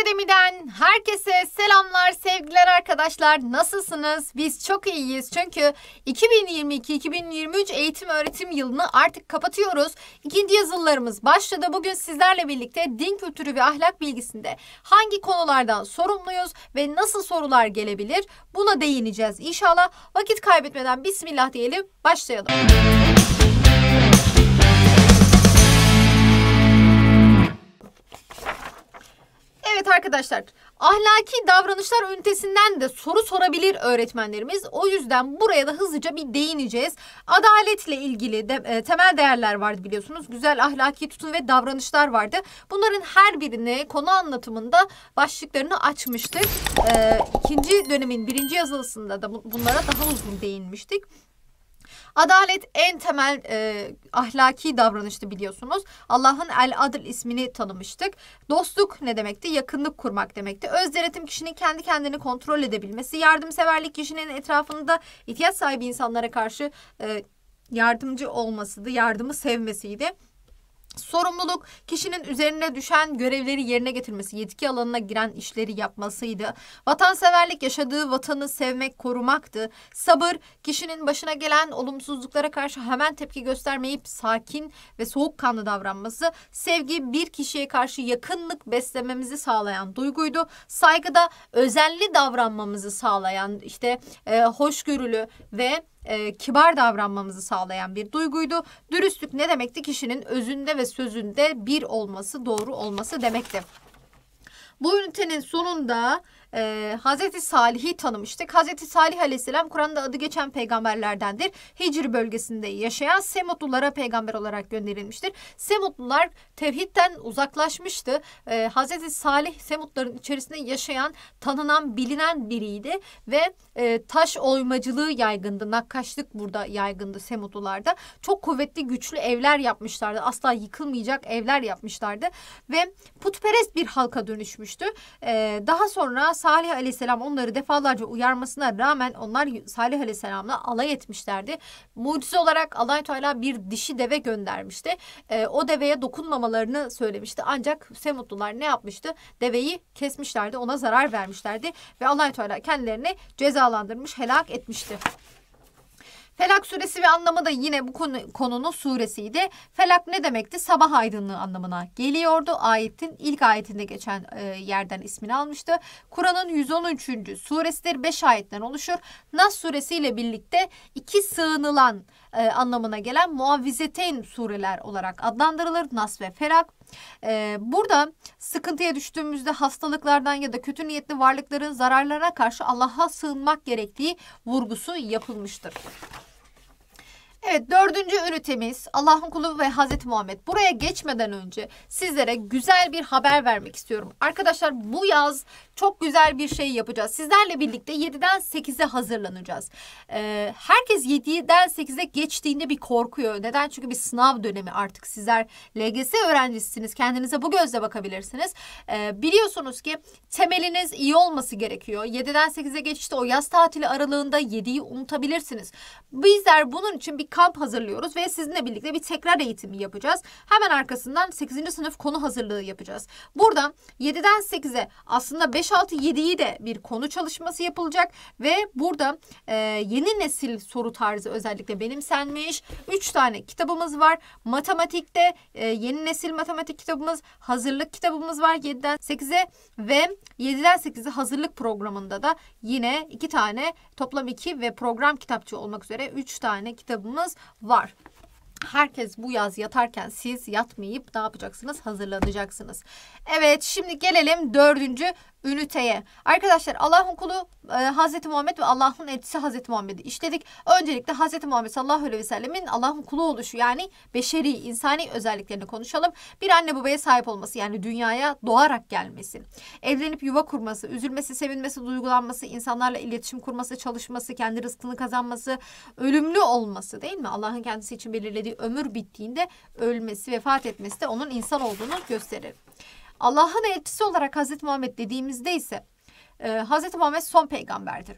Akademi'den herkese selamlar, sevgiler arkadaşlar. Nasılsınız? Biz çok iyiyiz. Çünkü 2022-2023 eğitim öğretim yılını artık kapatıyoruz. İkinci yazılarımız başladı. Bugün sizlerle birlikte din kültürü ve ahlak bilgisinde hangi konulardan sorumluyuz ve nasıl sorular gelebilir? Buna değineceğiz inşallah. Vakit kaybetmeden bismillah diyelim, başlayalım. Evet arkadaşlar ahlaki davranışlar ünitesinden de soru sorabilir öğretmenlerimiz. O yüzden buraya da hızlıca bir değineceğiz. Adaletle ilgili de, e, temel değerler vardı biliyorsunuz. Güzel ahlaki tutum ve davranışlar vardı. Bunların her birini konu anlatımında başlıklarını açmıştık. E, ikinci dönemin birinci yazılısında da bunlara daha uzun değinmiştik. Adalet en temel e, ahlaki davranıştı biliyorsunuz. Allah'ın El adil ismini tanımıştık. Dostluk ne demekti? Yakınlık kurmak demekti. Öz denetim kişinin kendi kendini kontrol edebilmesi, yardımseverlik kişinin etrafında ihtiyaç sahibi insanlara karşı e, yardımcı olmasıydı, yardımı sevmesiydi. Sorumluluk kişinin üzerine düşen görevleri yerine getirmesi, yetki alanına giren işleri yapmasıydı. Vatanseverlik yaşadığı vatanı sevmek, korumaktı. Sabır kişinin başına gelen olumsuzluklara karşı hemen tepki göstermeyip sakin ve soğukkanlı davranması. Sevgi bir kişiye karşı yakınlık beslememizi sağlayan duyguydu. Saygıda özenli davranmamızı sağlayan işte e, hoşgörülü ve e, kibar davranmamızı sağlayan bir duyguydu. Dürüstlük ne demekti? Kişinin özünde ve sözünde bir olması, doğru olması demekti. Bu ünitenin sonunda e, Hazreti Salih'i tanımıştık. Hazreti Salih aleyhisselam Kur'an'da adı geçen peygamberlerdendir. Hicr bölgesinde yaşayan Semutlulara peygamber olarak gönderilmiştir. Semutlular tevhidden uzaklaşmıştı. E, Hazreti Salih Semutların içerisinde yaşayan, tanınan, bilinen biriydi ve e, taş oymacılığı yaygındı. Nakkaşlık burada yaygındı Semutlularda. Çok kuvvetli, güçlü evler yapmışlardı. Asla yıkılmayacak evler yapmışlardı ve putperest bir halka dönüşmüştü. E, daha sonra Salih Aleyhisselam onları defalarca uyarmasına rağmen onlar Salih Aleyhisselam'la alay etmişlerdi. Mucize olarak allah Teala bir dişi deve göndermişti. E, o deveye dokunmamalarını söylemişti. Ancak Semutlular ne yapmıştı? Deveyi kesmişlerdi, ona zarar vermişlerdi ve allah Teala kendilerini cezalandırmış, helak etmişti. Felak suresi ve anlamı da yine bu konu, konunun suresiydi. Felak ne demekti? Sabah aydınlığı anlamına geliyordu. Ayetin ilk ayetinde geçen e, yerden ismini almıştı. Kur'an'ın 113. suresidir. 5 ayetten oluşur. Nas suresiyle birlikte iki sığınılan e, anlamına gelen muavvizeteyn sureler olarak adlandırılır. Nas ve Ferak. E, burada sıkıntıya düştüğümüzde hastalıklardan ya da kötü niyetli varlıkların zararlarına karşı Allah'a sığınmak gerektiği vurgusu yapılmıştır. Evet dördüncü ünitemiz Allah'ın kulu ve Hazreti Muhammed. Buraya geçmeden önce sizlere güzel bir haber vermek istiyorum. Arkadaşlar bu yaz çok güzel bir şey yapacağız. Sizlerle birlikte 7'den 8'e hazırlanacağız. Ee, herkes 7'den 8'e geçtiğinde bir korkuyor. Neden? Çünkü bir sınav dönemi artık. Sizler LGS öğrencisiniz. Kendinize bu gözle bakabilirsiniz. Ee, biliyorsunuz ki temeliniz iyi olması gerekiyor. 7'den 8'e geçti o yaz tatili aralığında 7'yi unutabilirsiniz. Bizler bunun için bir kamp hazırlıyoruz ve sizinle birlikte bir tekrar eğitimi yapacağız. Hemen arkasından 8. sınıf konu hazırlığı yapacağız. Buradan 7'den 8'e aslında 5 5, 6, 7'yi de bir konu çalışması yapılacak ve burada e, yeni nesil soru tarzı özellikle benimsenmiş. 3 tane kitabımız var. Matematikte e, yeni nesil matematik kitabımız, hazırlık kitabımız var 7'den 8'e ve 7'den 8'e hazırlık programında da yine 2 tane toplam 2 ve program kitapçı olmak üzere 3 tane kitabımız var. Herkes bu yaz yatarken siz yatmayıp ne yapacaksınız? Hazırlanacaksınız. Evet şimdi gelelim dördüncü üniteye. Arkadaşlar Allah'ın kulu e, Hazreti Muhammed ve Allah'ın etisi Hazreti Muhammed'i işledik. Öncelikle Hazreti Muhammed sallallahu aleyhi ve sellemin Allah'ın kulu oluşu yani beşeri, insani özelliklerini konuşalım. Bir anne babaya sahip olması yani dünyaya doğarak gelmesi. Evlenip yuva kurması, üzülmesi, sevinmesi, duygulanması, insanlarla iletişim kurması, çalışması, kendi rızkını kazanması, ölümlü olması değil mi? Allah'ın kendisi için belirlediği ömür bittiğinde ölmesi, vefat etmesi de onun insan olduğunu gösterir. Allah'ın elçisi olarak Hazreti Muhammed dediğimizde ise e, Hazreti Muhammed son peygamberdir.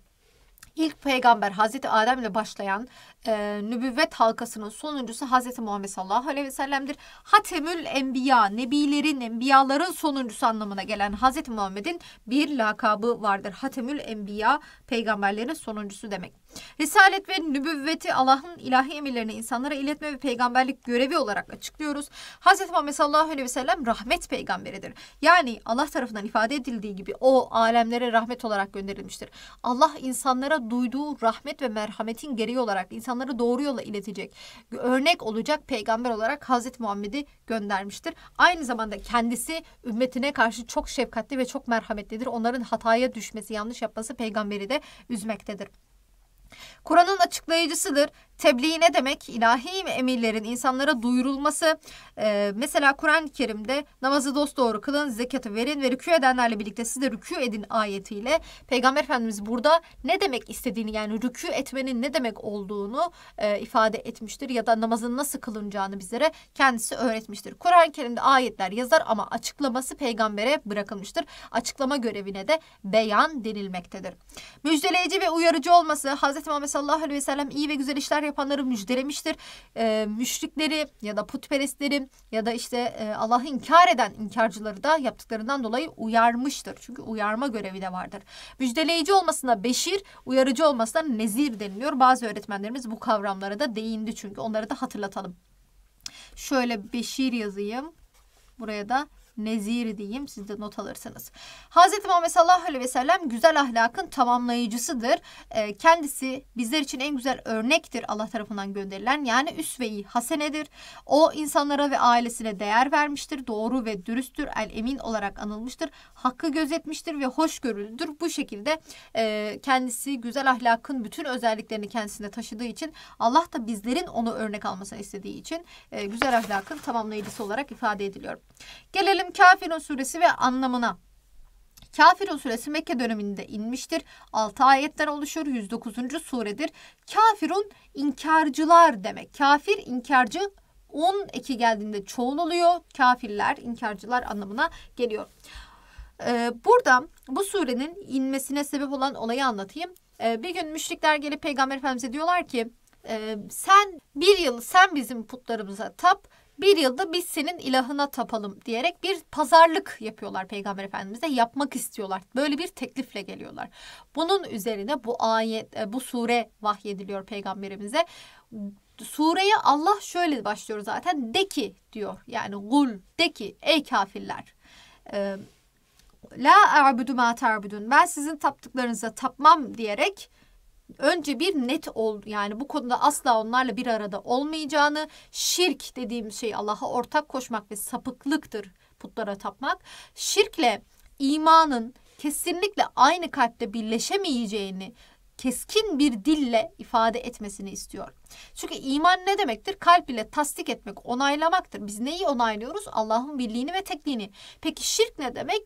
İlk peygamber Hazreti Adem ile başlayan e, nübüvvet halkasının sonuncusu Hazreti Muhammed sallallahu aleyhi ve sellem'dir. Hatemül Enbiya, nebilerin, enbiyaların sonuncusu anlamına gelen Hazreti Muhammed'in bir lakabı vardır. Hatemül Enbiya, peygamberlerin sonuncusu demek. Risalet ve nübüvveti Allah'ın ilahi emirlerini insanlara iletme ve peygamberlik görevi olarak açıklıyoruz. Hz. Muhammed sallallahu aleyhi ve sellem rahmet peygamberidir. Yani Allah tarafından ifade edildiği gibi o alemlere rahmet olarak gönderilmiştir. Allah insanlara duyduğu rahmet ve merhametin gereği olarak insanları doğru yola iletecek, örnek olacak peygamber olarak Hz. Muhammed'i göndermiştir. Aynı zamanda kendisi ümmetine karşı çok şefkatli ve çok merhametlidir. Onların hataya düşmesi, yanlış yapması peygamberi de üzmektedir. Kur'an'ın açıklayıcısıdır. Tebliğ ne demek? İlahi emirlerin insanlara duyurulması. Ee, mesela Kur'an-ı Kerim'de namazı dost doğru kılın, zekatı verin ve rükû edenlerle birlikte siz de rükû edin ayetiyle Peygamber Efendimiz burada ne demek istediğini yani rükû etmenin ne demek olduğunu e, ifade etmiştir ya da namazın nasıl kılınacağını bizlere kendisi öğretmiştir. Kur'an-ı Kerim'de ayetler yazar ama açıklaması peygambere bırakılmıştır. Açıklama görevine de beyan denilmektedir. Müjdeleyici ve uyarıcı olması Hz. Hazreti Muhammed sallallahu aleyhi ve sellem iyi ve güzel işler yapanları müjdelemiştir. E, müşrikleri ya da putperestleri ya da işte e, Allah'ı inkar eden inkarcıları da yaptıklarından dolayı uyarmıştır. Çünkü uyarma görevi de vardır. Müjdeleyici olmasına beşir, uyarıcı olmasına nezir deniliyor. Bazı öğretmenlerimiz bu kavramlara da değindi çünkü onları da hatırlatalım. Şöyle beşir yazayım. Buraya da nezir diyeyim siz de not alırsınız. Hz. Muhammed sallallahu aleyhi ve sellem güzel ahlakın tamamlayıcısıdır. E, kendisi bizler için en güzel örnektir Allah tarafından gönderilen yani üsve-i hasenedir. O insanlara ve ailesine değer vermiştir. Doğru ve dürüsttür. El emin olarak anılmıştır. Hakkı gözetmiştir ve hoşgörülüdür. Bu şekilde e, kendisi güzel ahlakın bütün özelliklerini kendisinde taşıdığı için Allah da bizlerin onu örnek almasını istediği için e, güzel ahlakın tamamlayıcısı olarak ifade ediliyor. Gelelim Gelelim Kafirun suresi ve anlamına. Kafirun suresi Mekke döneminde inmiştir. 6 ayetler oluşur. 109. suredir. Kafirun inkarcılar demek. Kafir inkarcı 10 eki geldiğinde çoğul oluyor. Kafirler, inkarcılar anlamına geliyor. Ee, burada bu surenin inmesine sebep olan olayı anlatayım. Ee, bir gün müşrikler gelip Peygamber Efendimiz'e diyorlar ki e, sen bir yıl sen bizim putlarımıza tap bir yılda biz senin ilahına tapalım diyerek bir pazarlık yapıyorlar Peygamber Efendimiz'e yapmak istiyorlar. Böyle bir teklifle geliyorlar. Bunun üzerine bu ayet e, bu sure vahyediliyor peygamberimize. Sureye Allah şöyle başlıyor zaten de ki diyor yani gul de ki ey kafirler e, la a'budu ma ta'budun ben sizin taptıklarınıza tapmam diyerek önce bir net ol yani bu konuda asla onlarla bir arada olmayacağını şirk dediğim şey Allah'a ortak koşmak ve sapıklıktır putlara tapmak. Şirkle imanın kesinlikle aynı kalpte birleşemeyeceğini keskin bir dille ifade etmesini istiyor. Çünkü iman ne demektir? Kalp ile tasdik etmek, onaylamaktır. Biz neyi onaylıyoruz? Allah'ın birliğini ve tekliğini. Peki şirk ne demek?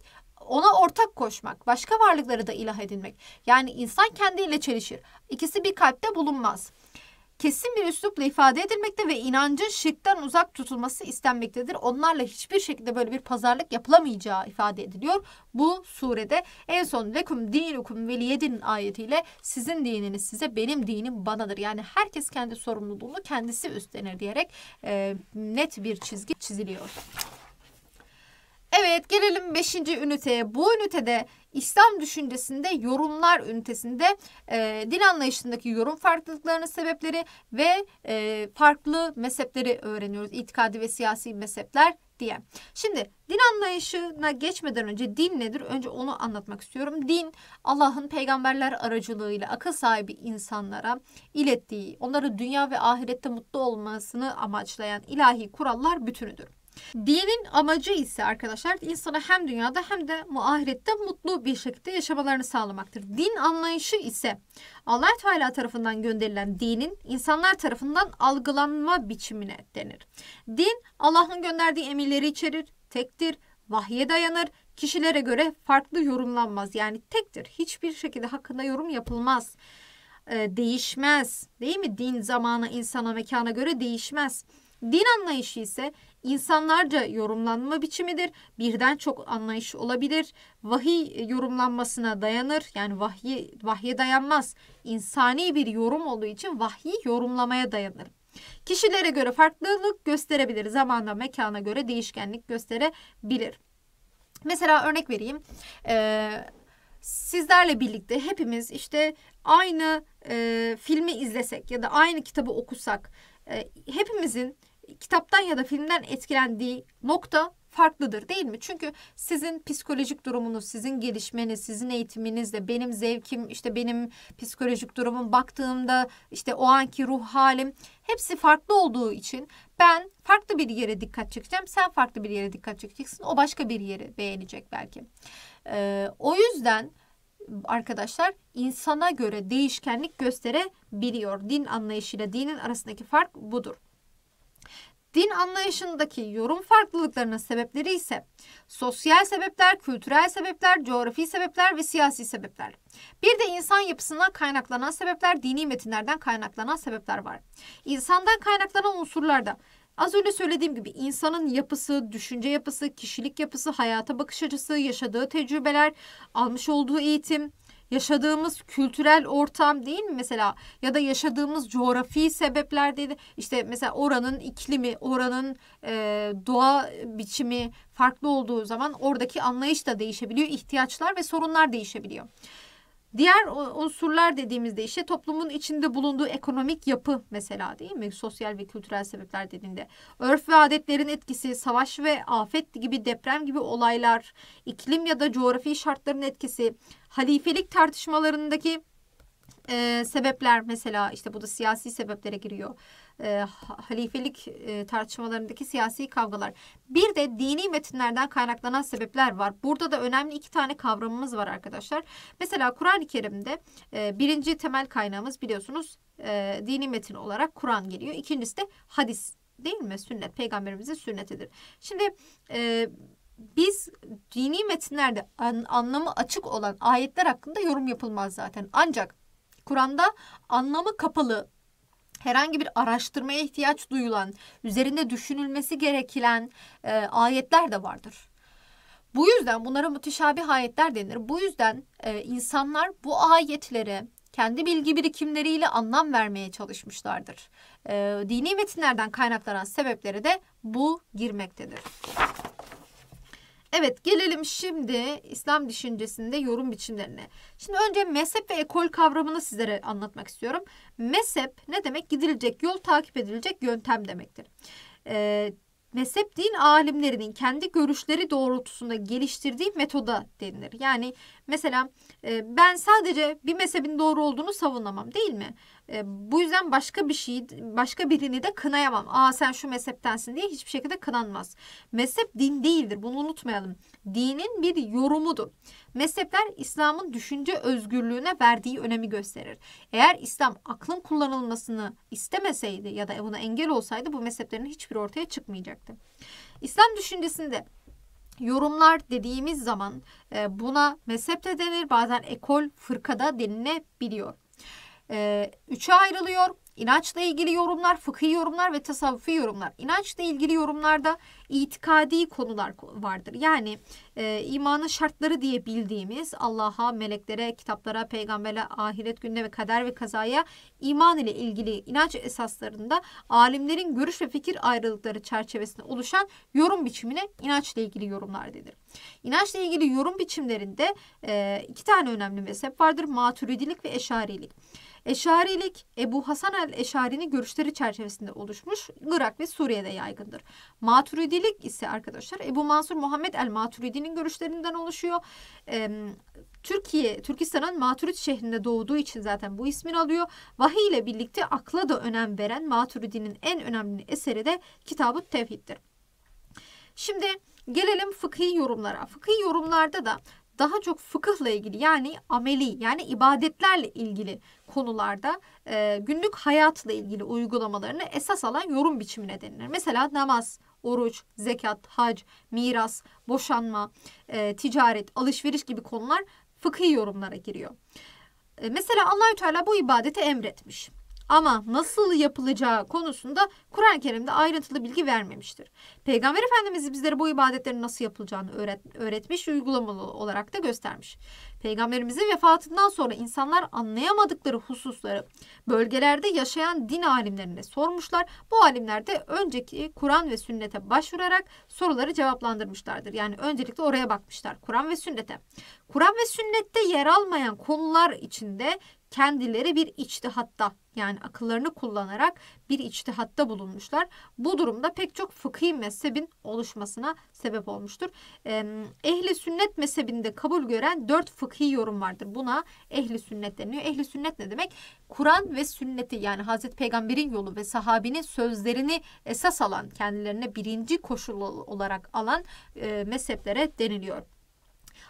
ona ortak koşmak, başka varlıkları da ilah edinmek. Yani insan kendiyle çelişir. İkisi bir kalpte bulunmaz. Kesin bir üslupla ifade edilmekte ve inancın şirkten uzak tutulması istenmektedir. Onlarla hiçbir şekilde böyle bir pazarlık yapılamayacağı ifade ediliyor. Bu surede en son lekum dinukum veliyedin ayetiyle sizin dininiz size benim dinim banadır. Yani herkes kendi sorumluluğunu kendisi üstlenir diyerek e, net bir çizgi çiziliyor. Evet gelelim 5. üniteye. Bu ünitede İslam düşüncesinde yorumlar ünitesinde e, din anlayışındaki yorum farklılıklarının sebepleri ve e, farklı mezhepleri öğreniyoruz. İtikadi ve siyasi mezhepler diye. Şimdi din anlayışına geçmeden önce din nedir? Önce onu anlatmak istiyorum. Din Allah'ın peygamberler aracılığıyla akıl sahibi insanlara ilettiği, onları dünya ve ahirette mutlu olmasını amaçlayan ilahi kurallar bütünüdür. Dinin amacı ise arkadaşlar insana hem dünyada hem de muahirette mutlu bir şekilde yaşamalarını sağlamaktır. Din anlayışı ise allah Teala tarafından gönderilen dinin insanlar tarafından algılanma biçimine denir. Din Allah'ın gönderdiği emirleri içerir, tektir, vahye dayanır, kişilere göre farklı yorumlanmaz. Yani tektir, hiçbir şekilde hakkında yorum yapılmaz e, değişmez. Değil mi? Din zamana, insana, mekana göre değişmez. Din anlayışı ise insanlarca yorumlanma biçimidir. Birden çok anlayış olabilir. Vahiy yorumlanmasına dayanır. Yani vahiy vahye dayanmaz. İnsani bir yorum olduğu için vahiy yorumlamaya dayanır. Kişilere göre farklılık gösterebilir. Zamanda mekana göre değişkenlik gösterebilir. Mesela örnek vereyim. Ee, sizlerle birlikte hepimiz işte aynı e, filmi izlesek ya da aynı kitabı okusak e, hepimizin kitaptan ya da filmden etkilendiği nokta farklıdır değil mi? Çünkü sizin psikolojik durumunuz, sizin gelişmeniz, sizin eğitiminizle benim zevkim, işte benim psikolojik durumum baktığımda işte o anki ruh halim hepsi farklı olduğu için ben farklı bir yere dikkat çekeceğim. Sen farklı bir yere dikkat çekeceksin. O başka bir yeri beğenecek belki. Ee, o yüzden arkadaşlar insana göre değişkenlik gösterebiliyor. Din anlayışıyla dinin arasındaki fark budur. Din anlayışındaki yorum farklılıklarının sebepleri ise sosyal sebepler, kültürel sebepler, coğrafi sebepler ve siyasi sebepler. Bir de insan yapısına kaynaklanan sebepler, dini metinlerden kaynaklanan sebepler var. İnsandan kaynaklanan unsurlarda Az önce söylediğim gibi insanın yapısı, düşünce yapısı, kişilik yapısı, hayata bakış açısı, yaşadığı tecrübeler, almış olduğu eğitim, yaşadığımız kültürel ortam değil mi mesela ya da yaşadığımız coğrafi sebepler dedi işte mesela oranın iklimi oranın e, doğa biçimi farklı olduğu zaman oradaki anlayış da değişebiliyor ihtiyaçlar ve sorunlar değişebiliyor. Diğer unsurlar dediğimizde işte toplumun içinde bulunduğu ekonomik yapı mesela değil mi? Sosyal ve kültürel sebepler dediğinde. Örf ve adetlerin etkisi, savaş ve afet gibi deprem gibi olaylar, iklim ya da coğrafi şartların etkisi, halifelik tartışmalarındaki e, sebepler mesela işte bu da siyasi sebeplere giriyor. E, halifelik e, tartışmalarındaki siyasi kavgalar. Bir de dini metinlerden kaynaklanan sebepler var. Burada da önemli iki tane kavramımız var arkadaşlar. Mesela Kur'an-ı Kerim'de e, birinci temel kaynağımız biliyorsunuz e, dini metin olarak Kur'an geliyor. İkincisi de hadis değil mi? Sünnet. Peygamberimizin sünnetidir. Şimdi e, biz dini metinlerde an, anlamı açık olan ayetler hakkında yorum yapılmaz zaten. Ancak Kur'an'da anlamı kapalı herhangi bir araştırmaya ihtiyaç duyulan, üzerinde düşünülmesi gereken e, ayetler de vardır. Bu yüzden bunlara müteşabih ayetler denir. Bu yüzden e, insanlar bu ayetlere kendi bilgi birikimleriyle anlam vermeye çalışmışlardır. E, dini metinlerden kaynaklanan sebeplere de bu girmektedir. Evet gelelim şimdi İslam düşüncesinde yorum biçimlerine. Şimdi önce mezhep ve ekol kavramını sizlere anlatmak istiyorum. Mezhep ne demek? Gidilecek yol, takip edilecek yöntem demektir. Ee, mezhep din alimlerinin kendi görüşleri doğrultusunda geliştirdiği metoda denilir. Yani mesela e, ben sadece bir mezhebin doğru olduğunu savunamam değil mi? E, bu yüzden başka bir şey, başka birini de kınayamam. Aa sen şu mezheptensin diye hiçbir şekilde kınanmaz. Mezhep din değildir. Bunu unutmayalım. Dinin bir yorumudur. Mezhepler İslam'ın düşünce özgürlüğüne verdiği önemi gösterir. Eğer İslam aklın kullanılmasını istemeseydi ya da buna engel olsaydı bu mezheplerin hiçbir ortaya çıkmayacaktı. İslam düşüncesinde yorumlar dediğimiz zaman e, buna mezhep de denir bazen ekol fırkada denilebiliyor e, üçe ayrılıyor. İnançla ilgili yorumlar, fıkhi yorumlar ve tasavvufi yorumlar. İnançla ilgili yorumlarda itikadi konular vardır. Yani e, imanın şartları diye bildiğimiz Allah'a, meleklere, kitaplara, peygambere, ahiret gününe ve kader ve kazaya iman ile ilgili inanç esaslarında alimlerin görüş ve fikir ayrılıkları çerçevesinde oluşan yorum biçimine inançla ilgili yorumlar denir. İnançla ilgili yorum biçimlerinde e, iki tane önemli mezhep vardır. Maturidilik ve Eşarilik. Eşarilik Ebu Hasan el-Eşari'nin görüşleri çerçevesinde oluşmuş Irak ve Suriye'de yaygındır. Maturidilik ise arkadaşlar Ebu Mansur Muhammed el-Maturidi'nin görüşlerinden oluşuyor. E, Türkiye, Türkistan'ın Maturid şehrinde doğduğu için zaten bu ismini alıyor. Vahiy ile birlikte akla da önem veren Maturidi'nin en önemli eseri de Kitab-ı Tevhid'dir. Şimdi gelelim fıkhi yorumlara. Fıkhi yorumlarda da daha çok fıkıhla ilgili yani ameli yani ibadetlerle ilgili konularda e, günlük hayatla ilgili uygulamalarını esas alan yorum biçimine denilir. Mesela namaz, oruç, zekat, hac, miras, boşanma, e, ticaret, alışveriş gibi konular fıkhi yorumlara giriyor. E, mesela Allahü Teala bu ibadeti emretmiş. Ama nasıl yapılacağı konusunda Kur'an-ı Kerim'de ayrıntılı bilgi vermemiştir. Peygamber Efendimiz bizlere bu ibadetlerin nasıl yapılacağını öğretmiş uygulamalı olarak da göstermiş. Peygamberimizin vefatından sonra insanlar anlayamadıkları hususları bölgelerde yaşayan din alimlerine sormuşlar. Bu alimler de önceki Kur'an ve sünnete başvurarak soruları cevaplandırmışlardır. Yani öncelikle oraya bakmışlar Kur'an ve sünnete. Kur'an ve sünnette yer almayan konular içinde kendileri bir içtihatta yani akıllarını kullanarak bir içtihatta bulunmuşlar. Bu durumda pek çok fıkhi mezhebin oluşmasına sebep olmuştur. Ehli sünnet mezhebinde kabul gören dört fıkhi yorum vardır. Buna ehli sünnet deniyor. Ehli sünnet ne demek? Kur'an ve sünneti yani Hazreti Peygamber'in yolu ve sahabinin sözlerini esas alan kendilerine birinci koşul olarak alan e, mezheplere deniliyor.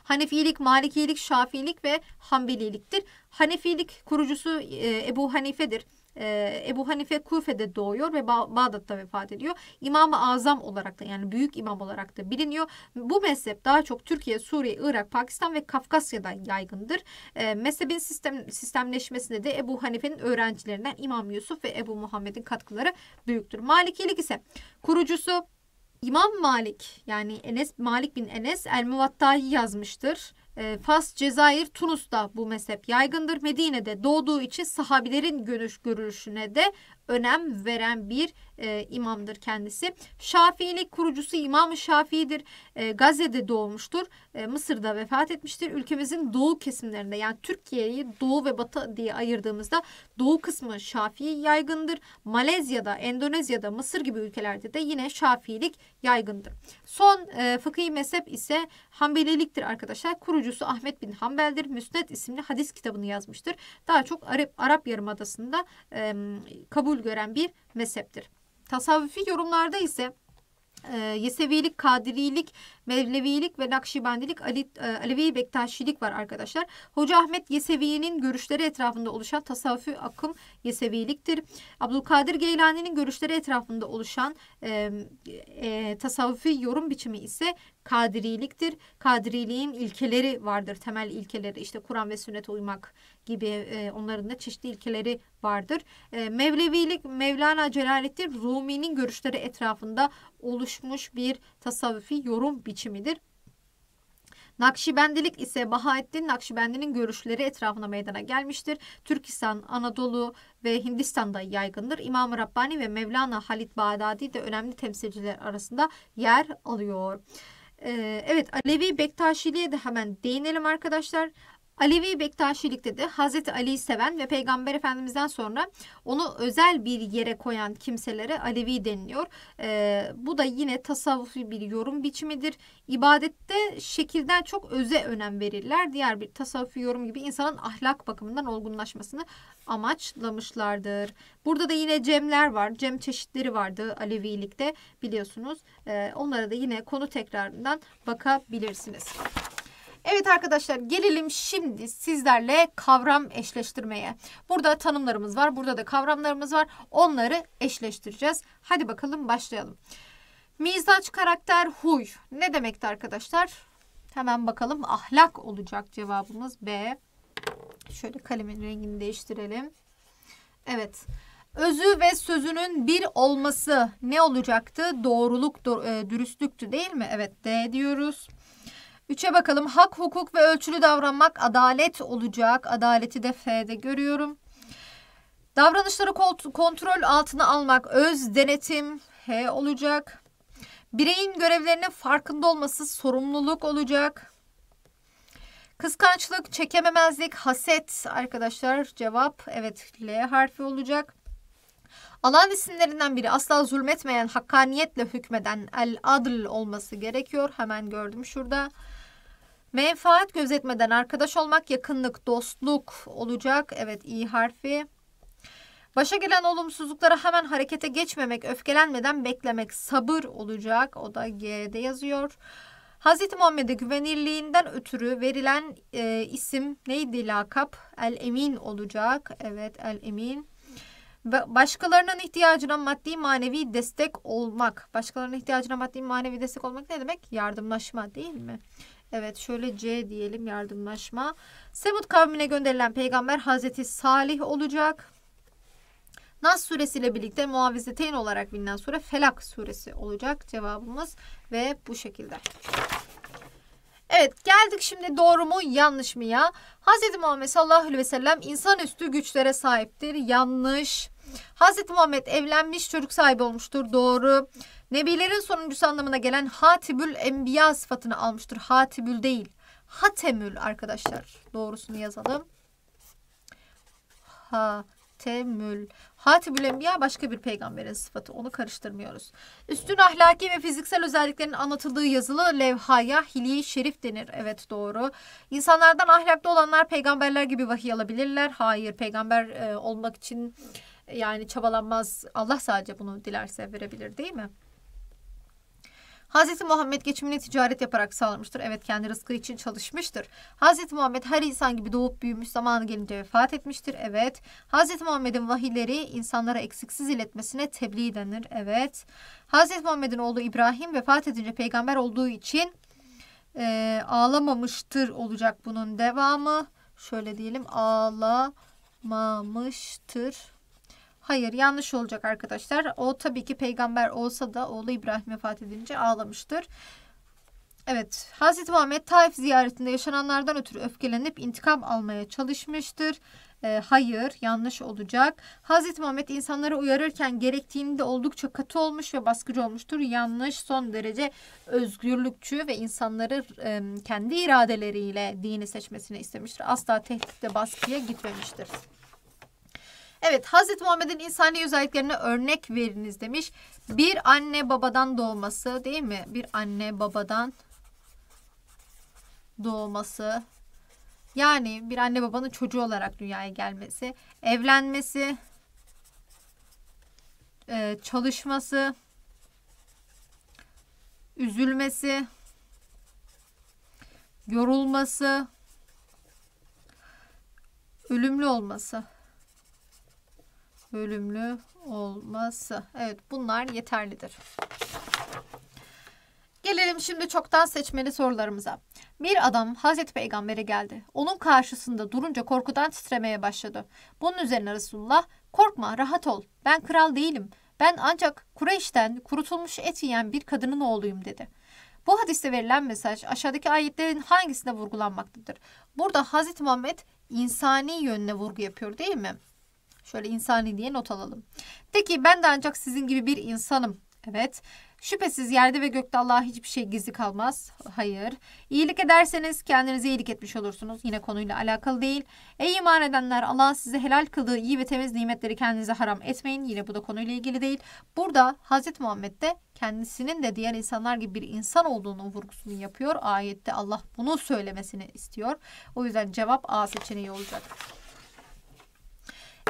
Hanefilik, Malikilik, Şafilik ve Hanbeliliktir. Hanefilik kurucusu e, Ebu Hanife'dir. E, Ebu Hanife Kufe'de doğuyor ve ba Bağdat'ta vefat ediyor. İmam-ı Azam olarak da yani büyük imam olarak da biliniyor. Bu mezhep daha çok Türkiye, Suriye, Irak, Pakistan ve Kafkasya'da yaygındır. E, mezhebin sistem, sistemleşmesinde de Ebu Hanife'nin öğrencilerinden İmam Yusuf ve Ebu Muhammed'in katkıları büyüktür. Malikilik ise kurucusu İmam Malik yani Enes Malik bin Enes El Muvatta'yı yazmıştır. Ee, Fas, Cezayir, Tunus'ta bu mezhep yaygındır. Medine'de doğduğu için sahabilerin görüş görüşüne de önem veren bir e, imamdır kendisi. Şafiilik kurucusu İmam-ı Şafii'dir. E, Gazze'de doğmuştur. E, Mısır'da vefat etmiştir. Ülkemizin doğu kesimlerinde yani Türkiye'yi doğu ve batı diye ayırdığımızda doğu kısmı Şafii yaygındır. Malezya'da, Endonezya'da, Mısır gibi ülkelerde de yine Şafiilik yaygındır. Son e, fıkhi mezhep ise Hanbeliliktir arkadaşlar. Kurucusu Ahmet bin Hanbel'dir. Müsned isimli hadis kitabını yazmıştır. Daha çok Arap, Arap Yarımadası'nda e, kabul gören bir mezheptir. Tasavvufi yorumlarda ise e, Yesevilik, Kadirilik, Mevlevilik ve Nakşibendilik, Ali, e, Alevi Bektaşilik var arkadaşlar. Hoca Ahmet Yesevi'nin görüşleri etrafında oluşan tasavvufi akım Yeseviliktir. Abdülkadir Geylani'nin görüşleri etrafında oluşan e, e, tasavvufi yorum biçimi ise kadiriliktir. Kadiriliğin ilkeleri vardır, temel ilkeleri. işte Kur'an ve sünnete uymak gibi e, onların da çeşitli ilkeleri vardır. E, Mevlevilik Mevlana Celaleddin Rumi'nin görüşleri etrafında oluşmuş bir tasavvufi yorum biçimidir. Nakşibendilik ise Bahaettin Nakşibendi'nin görüşleri etrafına meydana gelmiştir. Türkistan, Anadolu ve Hindistan'da yaygındır. i̇mam Rabbani ve Mevlana Halit Bağdadi de önemli temsilciler arasında yer alıyor. Ee, evet Alevi Bektaşiliye de hemen değinelim arkadaşlar. Alevi Bektaşilik'te de Hazreti Ali'yi seven ve Peygamber Efendimiz'den sonra onu özel bir yere koyan kimselere Alevi deniliyor. E, bu da yine tasavvufi bir yorum biçimidir. İbadette şekilden çok öze önem verirler. Diğer bir tasavvufi yorum gibi insanın ahlak bakımından olgunlaşmasını amaçlamışlardır. Burada da yine cemler var. Cem çeşitleri vardı Alevilikte biliyorsunuz. E, onlara da yine konu tekrarından bakabilirsiniz. Evet arkadaşlar gelelim şimdi sizlerle kavram eşleştirmeye. Burada tanımlarımız var. Burada da kavramlarımız var. Onları eşleştireceğiz. Hadi bakalım başlayalım. Mizaç, karakter, huy. Ne demekti arkadaşlar? Hemen bakalım. Ahlak olacak cevabımız B. Şöyle kalemin rengini değiştirelim. Evet. Özü ve sözünün bir olması ne olacaktı? Doğruluk, e, dürüstlüktü değil mi? Evet D diyoruz. 3'e bakalım. Hak, hukuk ve ölçülü davranmak adalet olacak. Adaleti de F'de görüyorum. Davranışları kontrol altına almak öz denetim H olacak. Bireyin görevlerine farkında olması sorumluluk olacak. Kıskançlık, çekememezlik, haset arkadaşlar cevap evet L harfi olacak. Alan isimlerinden biri asla zulmetmeyen, hakkaniyetle hükmeden el adl olması gerekiyor. Hemen gördüm şurada. Menfaat gözetmeden arkadaş olmak, yakınlık, dostluk olacak. Evet i harfi. Başa gelen olumsuzluklara hemen harekete geçmemek, öfkelenmeden beklemek, sabır olacak. O da G'de yazıyor. Hz. Muhammed'e güvenirliğinden ötürü verilen e, isim neydi lakap? El Emin olacak. Evet El Emin. Başkalarının ihtiyacına maddi manevi destek olmak. Başkalarının ihtiyacına maddi manevi destek olmak ne demek? Yardımlaşma değil mi? Evet şöyle C diyelim yardımlaşma. Semut kavmine gönderilen peygamber Hazreti Salih olacak. Nas suresiyle birlikte muavizeteyn olarak bilinen sure Felak suresi olacak cevabımız ve bu şekilde. Evet geldik şimdi doğru mu yanlış mı ya? Hz. Muhammed sallallahu aleyhi ve sellem insanüstü güçlere sahiptir. Yanlış. Hazreti Muhammed evlenmiş çocuk sahibi olmuştur. Doğru. Nebilerin sonuncusu anlamına gelen Hatibül Enbiya sıfatını almıştır. Hatibül değil. Hatemül arkadaşlar. Doğrusunu yazalım. Ha muhtemül. Hatibül Enbiya başka bir peygamberin sıfatı. Onu karıştırmıyoruz. Üstün ahlaki ve fiziksel özelliklerinin anlatıldığı yazılı levhaya hilye şerif denir. Evet doğru. İnsanlardan ahlaklı olanlar peygamberler gibi vahiy alabilirler. Hayır peygamber e, olmak için e, yani çabalanmaz. Allah sadece bunu dilerse verebilir değil mi? Hz. Muhammed geçimini ticaret yaparak sağlamıştır. Evet kendi rızkı için çalışmıştır. Hz. Muhammed her insan gibi doğup büyümüş zamanı gelince vefat etmiştir. Evet. Hz. Muhammed'in vahiyleri insanlara eksiksiz iletmesine tebliğ denir. Evet. Hz. Muhammed'in oğlu İbrahim vefat edince peygamber olduğu için e, ağlamamıştır olacak bunun devamı. Şöyle diyelim ağlamamıştır Hayır yanlış olacak arkadaşlar. O tabii ki peygamber olsa da oğlu İbrahim vefat edince ağlamıştır. Evet Hazreti Muhammed Taif ziyaretinde yaşananlardan ötürü öfkelenip intikam almaya çalışmıştır. E, hayır yanlış olacak. Hazreti Muhammed insanları uyarırken gerektiğinde oldukça katı olmuş ve baskıcı olmuştur. Yanlış son derece özgürlükçü ve insanları e, kendi iradeleriyle dini seçmesini istemiştir. Asla tehditte baskıya gitmemiştir. Evet Hz. Muhammed'in insani özelliklerine örnek veriniz demiş. Bir anne babadan doğması değil mi? Bir anne babadan doğması. Yani bir anne babanın çocuğu olarak dünyaya gelmesi. Evlenmesi. E, çalışması. Üzülmesi. Yorulması. Ölümlü olması bölümlü olması. Evet bunlar yeterlidir. Gelelim şimdi çoktan seçmeli sorularımıza. Bir adam Hazreti Peygamber'e geldi. Onun karşısında durunca korkudan titremeye başladı. Bunun üzerine Resulullah korkma rahat ol ben kral değilim. Ben ancak Kureyş'ten kurutulmuş et yiyen bir kadının oğluyum dedi. Bu hadiste verilen mesaj aşağıdaki ayetlerin hangisinde vurgulanmaktadır? Burada Hazreti Muhammed insani yönüne vurgu yapıyor değil mi? Şöyle insani diye not alalım. De ki ben de ancak sizin gibi bir insanım. Evet. Şüphesiz yerde ve gökte Allah'a hiçbir şey gizli kalmaz. Hayır. İyilik ederseniz kendinize iyilik etmiş olursunuz. Yine konuyla alakalı değil. Ey iman edenler Allah'ın size helal kıldığı iyi ve temiz nimetleri kendinize haram etmeyin. Yine bu da konuyla ilgili değil. Burada Hz. Muhammed de kendisinin de diğer insanlar gibi bir insan olduğunun vurgusunu yapıyor. Ayette Allah bunu söylemesini istiyor. O yüzden cevap A seçeneği olacak.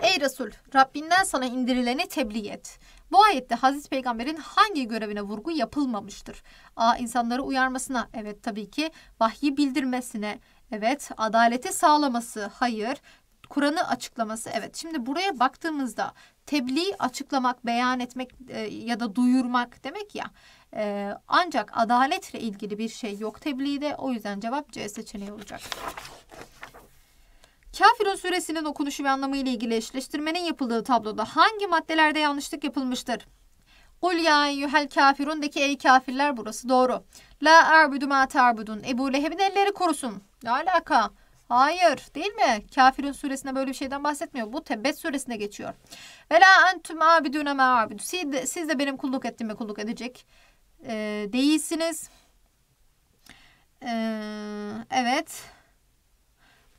Ey Resul Rabbinden sana indirileni tebliğ et. Bu ayette Hazreti Peygamber'in hangi görevine vurgu yapılmamıştır? A. insanları uyarmasına, evet tabii ki vahyi bildirmesine, evet adaleti sağlaması, hayır Kur'an'ı açıklaması, evet şimdi buraya baktığımızda tebliğ açıklamak, beyan etmek e, ya da duyurmak demek ya. E, ancak adaletle ilgili bir şey yok tebliğde o yüzden cevap C seçeneği olacak. Kafirun suresinin okunuşu ve anlamı ile ilgili eşleştirmenin yapıldığı tabloda hangi maddelerde yanlışlık yapılmıştır? Kul ya eyyuhel kafirundaki ey kafirler burası doğru. La arbudu ma tarbudun. Ebu Leheb'in elleri korusun. Ne alaka? Hayır değil mi? Kafirun suresinde böyle bir şeyden bahsetmiyor. Bu Tebbet suresine geçiyor. Ve la entüm abidüne ma abidu. Siz, siz de benim kulluk ettiğime kulluk edecek e, değilsiniz. E, evet. Evet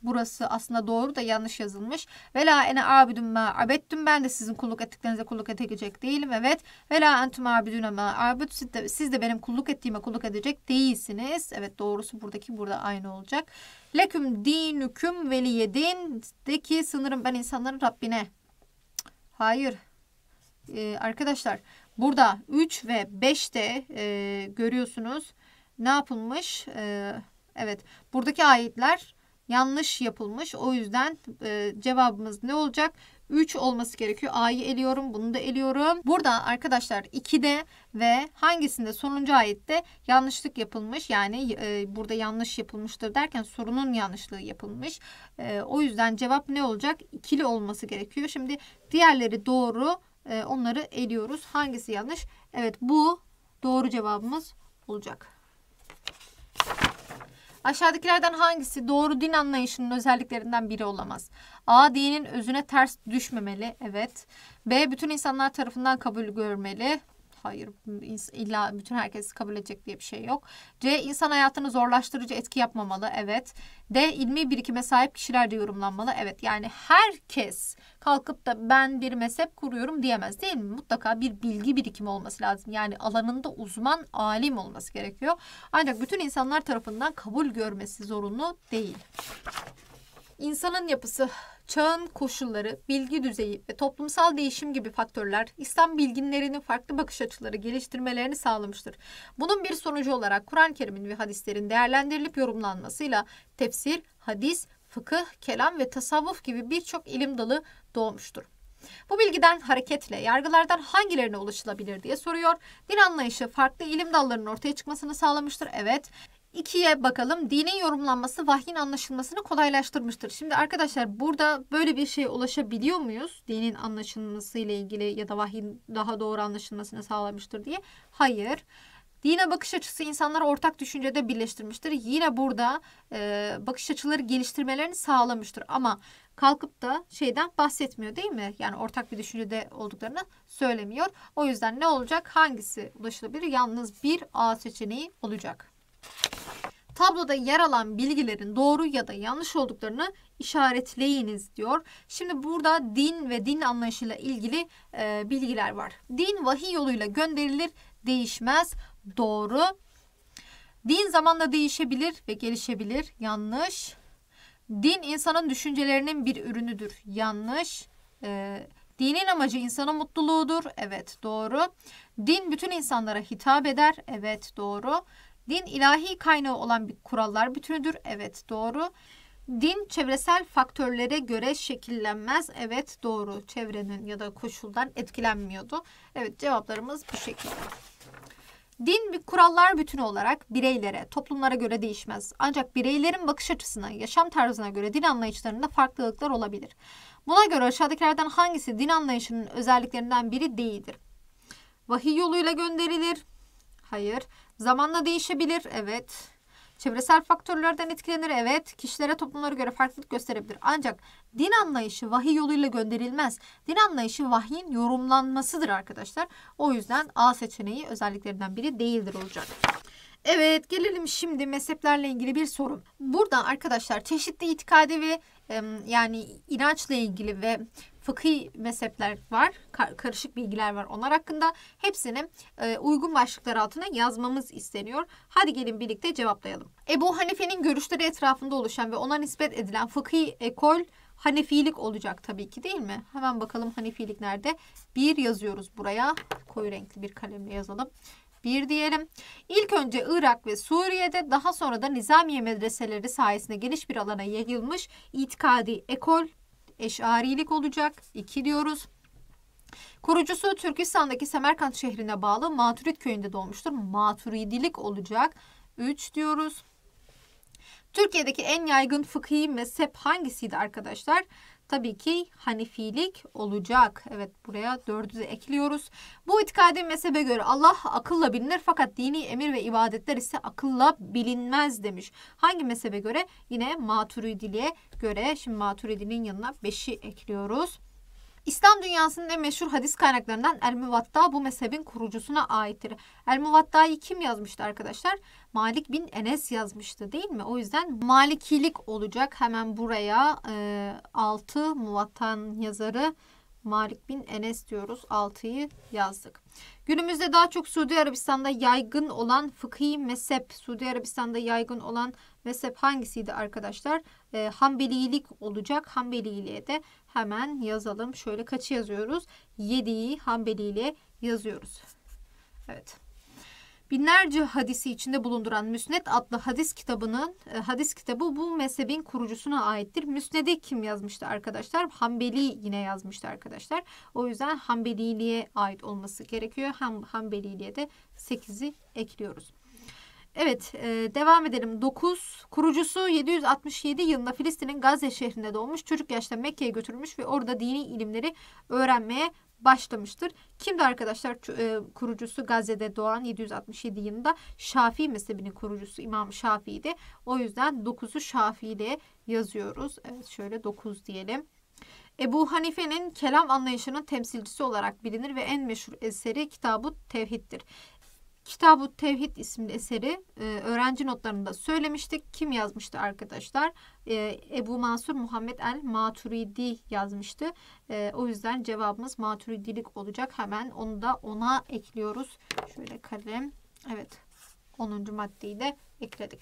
burası aslında doğru da yanlış yazılmış. Ve la ene abidüm ma abettüm ben de sizin kulluk ettiklerinize kulluk edecek değilim. Evet. Ve la abidun abidüne ma abid siz de, siz de benim kulluk ettiğime kulluk edecek değilsiniz. Evet doğrusu buradaki burada aynı olacak. Leküm dinüküm veliyedin de ki sınırım ben insanların Rabbine. Hayır. Ee, arkadaşlar burada 3 ve 5'te e, görüyorsunuz ne yapılmış? E, evet buradaki ayetler yanlış yapılmış. O yüzden e, cevabımız ne olacak? 3 olması gerekiyor. A'yı eliyorum. Bunu da eliyorum. Burada arkadaşlar 2'de ve hangisinde sonuncu ayette yanlışlık yapılmış. Yani e, burada yanlış yapılmıştır derken sorunun yanlışlığı yapılmış. E, o yüzden cevap ne olacak? İkili olması gerekiyor. Şimdi diğerleri doğru. E, onları eliyoruz. Hangisi yanlış? Evet bu doğru cevabımız olacak. Aşağıdakilerden hangisi doğru din anlayışının özelliklerinden biri olamaz? A. Dinin özüne ters düşmemeli. Evet. B. Bütün insanlar tarafından kabul görmeli. Hayır illa bütün herkes kabul edecek diye bir şey yok. C. insan hayatını zorlaştırıcı etki yapmamalı. Evet. D. ilmi birikime sahip kişiler de yorumlanmalı. Evet. Yani herkes kalkıp da ben bir mezhep kuruyorum diyemez değil mi? Mutlaka bir bilgi birikimi olması lazım. Yani alanında uzman alim olması gerekiyor. Ancak bütün insanlar tarafından kabul görmesi zorunlu değil. İnsanın yapısı, çağın koşulları, bilgi düzeyi ve toplumsal değişim gibi faktörler İslam bilginlerinin farklı bakış açıları geliştirmelerini sağlamıştır. Bunun bir sonucu olarak Kur'an-ı Kerim'in ve hadislerin değerlendirilip yorumlanmasıyla tefsir, hadis, fıkıh, kelam ve tasavvuf gibi birçok ilim dalı doğmuştur. Bu bilgiden hareketle yargılardan hangilerine ulaşılabilir diye soruyor. Din anlayışı farklı ilim dallarının ortaya çıkmasını sağlamıştır. Evet, İkiye bakalım. Dinin yorumlanması vahyin anlaşılmasını kolaylaştırmıştır. Şimdi arkadaşlar burada böyle bir şeye ulaşabiliyor muyuz? Dinin anlaşılması ile ilgili ya da vahyin daha doğru anlaşılmasını sağlamıştır diye. Hayır. Dine bakış açısı insanları ortak düşüncede birleştirmiştir. Yine burada e, bakış açıları geliştirmelerini sağlamıştır. Ama kalkıp da şeyden bahsetmiyor değil mi? Yani ortak bir düşüncede olduklarını söylemiyor. O yüzden ne olacak? Hangisi ulaşılabilir? Yalnız bir A seçeneği olacak. Tabloda yer alan bilgilerin doğru ya da yanlış olduklarını işaretleyiniz diyor. Şimdi burada din ve din anlayışıyla ilgili e, bilgiler var. Din vahiy yoluyla gönderilir, değişmez, doğru. Din zamanla değişebilir ve gelişebilir, yanlış. Din insanın düşüncelerinin bir ürünüdür, yanlış. E, dinin amacı insanın mutluluğudur, evet doğru. Din bütün insanlara hitap eder, evet doğru. Din ilahi kaynağı olan bir kurallar bütünüdür. Evet doğru. Din çevresel faktörlere göre şekillenmez. Evet doğru. Çevrenin ya da koşuldan etkilenmiyordu. Evet cevaplarımız bu şekilde. Din bir kurallar bütünü olarak bireylere, toplumlara göre değişmez. Ancak bireylerin bakış açısına, yaşam tarzına göre din anlayışlarında farklılıklar olabilir. Buna göre aşağıdakilerden hangisi din anlayışının özelliklerinden biri değildir? Vahiy yoluyla gönderilir. Hayır. Zamanla değişebilir. Evet. Çevresel faktörlerden etkilenir. Evet. Kişilere toplumlara göre farklılık gösterebilir. Ancak din anlayışı vahiy yoluyla gönderilmez. Din anlayışı vahyin yorumlanmasıdır arkadaşlar. O yüzden A seçeneği özelliklerinden biri değildir olacak. Evet gelelim şimdi mezheplerle ilgili bir sorum. Burada arkadaşlar çeşitli itikadi ve yani inançla ilgili ve fıkhi mezhepler var, kar karışık bilgiler var onlar hakkında. Hepsini e, uygun başlıklar altına yazmamız isteniyor. Hadi gelin birlikte cevaplayalım. Ebu Hanife'nin görüşleri etrafında oluşan ve ona nispet edilen fıkhi ekol Hanefilik olacak tabii ki değil mi? Hemen bakalım Hanefilik nerede? Bir yazıyoruz buraya. Koyu renkli bir kalemle yazalım. Bir diyelim. İlk önce Irak ve Suriye'de daha sonra da Nizamiye medreseleri sayesinde geniş bir alana yayılmış itikadi ekol eşarilik olacak. 2 diyoruz. Kurucusu Türkistan'daki Semerkant şehrine bağlı Maturid köyünde doğmuştur. Maturidilik olacak. 3 diyoruz. Türkiye'deki en yaygın fıkhi mezhep hangisiydi arkadaşlar? Arkadaşlar tabii ki Hanifilik olacak. Evet buraya dördü de ekliyoruz. Bu itikadi mezhebe göre Allah akılla bilinir fakat dini emir ve ibadetler ise akılla bilinmez demiş. Hangi mezhebe göre? Yine Maturidiliğe göre. Şimdi Maturidiliğin yanına beşi ekliyoruz. İslam dünyasının en meşhur hadis kaynaklarından El Muvatta bu mezhebin kurucusuna aittir. El Muvatta'yı kim yazmıştı arkadaşlar? Malik bin Enes yazmıştı değil mi? O yüzden Malikilik olacak. Hemen buraya e, ee, 6 muvattan yazarı Malik bin Enes diyoruz. 6'yı yazdık. Günümüzde daha çok Suudi Arabistan'da yaygın olan fıkhi mezhep, Suudi Arabistan'da yaygın olan mezhep hangisiydi arkadaşlar? E, Hanbelilik olacak. Hanbeliliğe de hemen yazalım. Şöyle kaçı yazıyoruz? 7'yi Hanbeliliğe yazıyoruz. Evet binlerce hadisi içinde bulunduran Müsned adlı hadis kitabının e, hadis kitabı bu mezhebin kurucusuna aittir. Müsned'i kim yazmıştı arkadaşlar? Hanbeli yine yazmıştı arkadaşlar. O yüzden Hanbeliliğe ait olması gerekiyor. Ham, Hanbeliliğe de 8'i ekliyoruz. Evet e, devam edelim. 9 kurucusu 767 yılında Filistin'in Gazze şehrinde doğmuş. Çocuk yaşta Mekke'ye götürülmüş ve orada dini ilimleri öğrenmeye başlamıştır. Kimdi arkadaşlar e, kurucusu Gazze'de doğan 767 yılında Şafii mezhebinin kurucusu İmam Şafii'ydi. O yüzden 9'u Şafii'yle yazıyoruz. Evet şöyle 9 diyelim. Ebu Hanife'nin kelam anlayışının temsilcisi olarak bilinir ve en meşhur eseri Kitabı Tevhid'dir. Kitab-ı Tevhid isimli eseri e, öğrenci notlarında söylemiştik. Kim yazmıştı arkadaşlar? E, Ebu Mansur Muhammed el Maturidi yazmıştı. E, o yüzden cevabımız Maturidilik olacak. Hemen onu da ona ekliyoruz. Şöyle kalem. Evet 10. maddeyi de ekledik.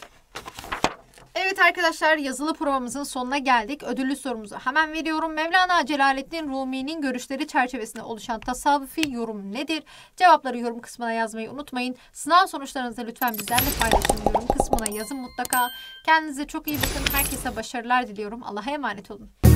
Evet arkadaşlar yazılı provamızın sonuna geldik. Ödüllü sorumuzu hemen veriyorum. Mevlana Celaleddin Rumi'nin görüşleri çerçevesinde oluşan tasavvufi yorum nedir? Cevapları yorum kısmına yazmayı unutmayın. Sınav sonuçlarınızı lütfen bizlerle paylaşın. Yorum kısmına yazın mutlaka. Kendinize çok iyi bakın. Herkese başarılar diliyorum. Allah'a emanet olun.